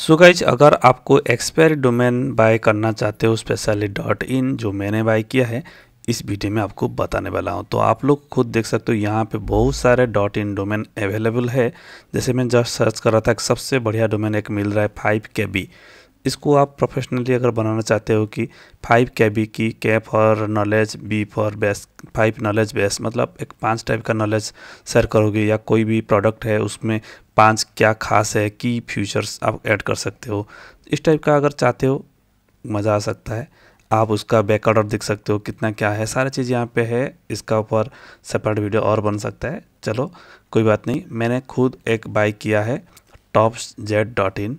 सो so guys अगर आपको expiry domain bye करना चाहते हो स्पेशली डॉट इन जो मैंने बाय किया है इस वीडियो में आपको बताने वाला हूँ तो आप लोग खुद देख सकते हो यहाँ पे बहुत सारे डॉट इन डोमेन अवेलेबल है जैसे मैं जस्ट सर्च कर रहा था सबसे बढ़िया डोमेन एक मिल रहा है फाइव के बी इसको आप प्रोफेशनली अगर बनाना चाहते हो कि फाइव के बी की K for knowledge B for base five knowledge base मतलब एक पांच टाइप का नॉलेज शेयर करोगे या कोई भी प्रोडक्ट है उसमें पांच क्या खास है की फ्यूचर्स आप ऐड कर सकते हो इस टाइप का अगर चाहते हो मज़ा आ सकता है आप उसका बैक ऑर्डर देख सकते हो कितना क्या है सारा चीज़ यहाँ पे है इसका ऊपर सेपरेट वीडियो और बन सकता है चलो कोई बात नहीं मैंने खुद एक बाइक किया है tops Z dot in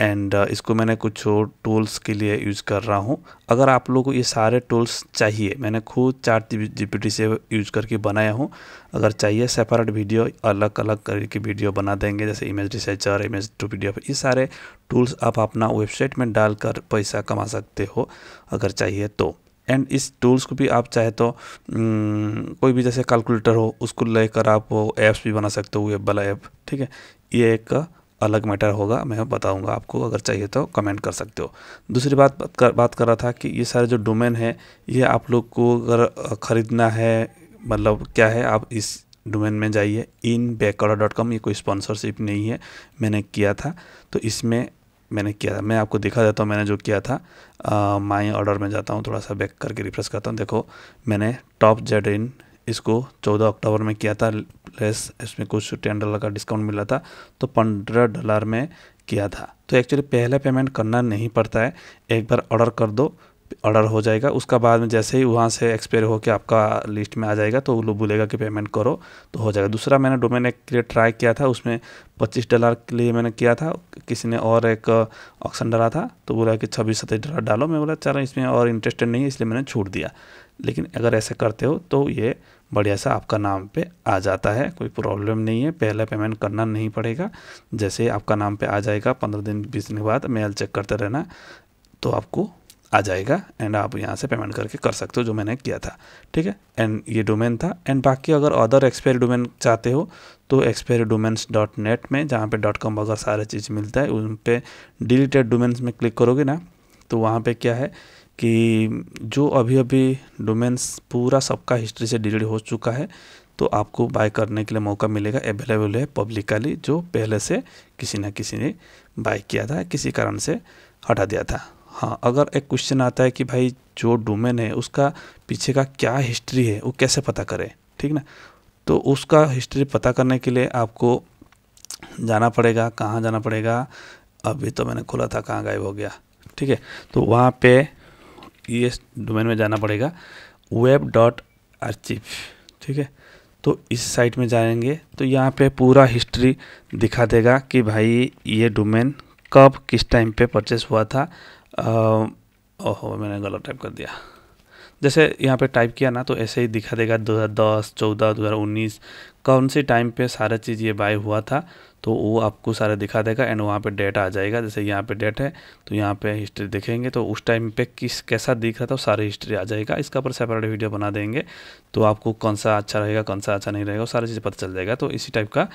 and uh, इसको मैंने कुछ टूल्स के लिए यूज़ कर रहा हूँ अगर आप लोग को ये सारे टूल्स चाहिए मैंने खुद चार जी से यूज करके बनाया हूँ अगर चाहिए सेपरेट वीडियो अलग अलग करके वीडियो बना देंगे जैसे image researcher image to P ये सारे टूल्स आप अपना वेबसाइट में डालकर पैसा कमा सकते हो अगर चाहिए तो एंड इस टूल्स को भी आप चाहे तो कोई भी जैसे कैलकुलेटर हो उसको लेकर आप वो एप्स भी बना सकते हो वेब वाला ऐप ठीक है ये एक अलग मैटर होगा मैं बताऊंगा आपको अगर चाहिए तो कमेंट कर सकते हो दूसरी बात कर, बात कर रहा था कि ये सारे जो डोमेन है ये आप लोग को अगर ख़रीदना है मतलब क्या है आप इस डोमेन में जाइए इन डॉट कॉम ये कोई स्पॉन्सरशिप नहीं है मैंने किया था तो इसमें मैंने किया था मैं आपको दिखा देता हूँ मैंने जो किया था माई ऑर्डर में जाता हूँ थोड़ा सा बैक करके रिफ्रेश करता हूँ देखो मैंने टॉप जेड इन इसको 14 अक्टूबर में किया था लेस इसमें कुछ टेन डॉलर का डिस्काउंट मिला था तो पंद्रह डॉलर में किया था तो एक्चुअली पहले पेमेंट करना नहीं पड़ता है एक बार ऑर्डर कर दो ऑर्डर हो जाएगा उसका बाद में जैसे ही वहाँ से एक्सपायर होकर आपका लिस्ट में आ जाएगा तो वो लोग बोलेगा कि पेमेंट करो तो हो जाएगा दूसरा मैंने डोमेन एक के लिए ट्राई किया था उसमें 25 डॉलर के लिए मैंने किया था किसी ने और एक ऑप्शन डाला था तो बोला कि छब्बीस सत्ताईस डॉलर डालो मैं बोला चलो इसमें और इंटरेस्टेड नहीं है इसलिए मैंने छूट दिया लेकिन अगर ऐसे करते हो तो ये बढ़िया सा आपका नाम पे आ जाता है कोई प्रॉब्लम नहीं है पहला पेमेंट करना नहीं पड़ेगा जैसे आपका नाम पे आ जाएगा पंद्रह दिन बीस दिन के बाद मेल चेक करते रहना तो आपको आ जाएगा एंड आप यहाँ से पेमेंट करके कर सकते हो जो मैंने किया था ठीक है एंड ये डोमेन था एंड बाकी अगर अदर एक्सपायरी डोमेन चाहते हो तो एक्सपायरी डोमेन्स डॉट नेट में जहाँ पे डॉट कॉम वगैरह सारे चीज़ मिलता है उन पर डिलीटेड डोमेन्स में क्लिक करोगे ना तो वहाँ पे क्या है कि जो अभी अभी डोमेन्स पूरा सबका हिस्ट्री से डिलीट हो चुका है तो आपको बाय करने के लिए मौका मिलेगा अवेलेबल है पब्लिकली जो पहले से किसी ना किसी ने बाय किया था किसी कारण से हटा दिया था हाँ अगर एक क्वेश्चन आता है कि भाई जो डोमेन है उसका पीछे का क्या हिस्ट्री है वो कैसे पता करें ठीक ना तो उसका हिस्ट्री पता करने के लिए आपको जाना पड़ेगा कहाँ जाना पड़ेगा अभी तो मैंने खोला था कहाँ गायब हो गया ठीक है तो वहाँ पे ये डोमेन में जाना पड़ेगा वेब डॉट आर्चिव ठीक है तो इस साइट में जाएंगे तो यहाँ पे पूरा हिस्ट्री दिखा देगा कि भाई ये डोमेन कब किस टाइम पे परचेस हुआ था ओहो मैंने गलत टाइप कर दिया जैसे यहाँ पे टाइप किया ना तो ऐसे ही दिखा देगा 2010, 14, 2019 कौन से टाइम पे सारा चीज़ ये बाय हुआ था तो वो आपको सारा दिखा देगा एंड वहाँ पे डेट आ जाएगा जैसे यहाँ पे डेट है तो यहाँ पे हिस्ट्री देखेंगे तो उस टाइम पे किस कैसा दिख रहा था सारी हिस्ट्री आ जाएगा इसका पर सेपरेट वीडियो बना देंगे तो आपको कौन सा अच्छा रहेगा कौन सा अच्छा नहीं रहेगा वो सारी चीज़ें पता चल जाएगा तो इसी टाइप का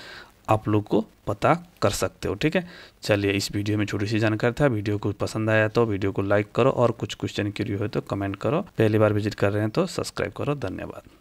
आप लोग को पता कर सकते हो ठीक है चलिए इस वीडियो में छोटी सी जानकारी था वीडियो को पसंद आया तो वीडियो को लाइक करो और कुछ क्वेश्चन क्यूरी हो तो कमेंट करो पहली बार विजिट कर रहे हैं तो सब्सक्राइब करो धन्यवाद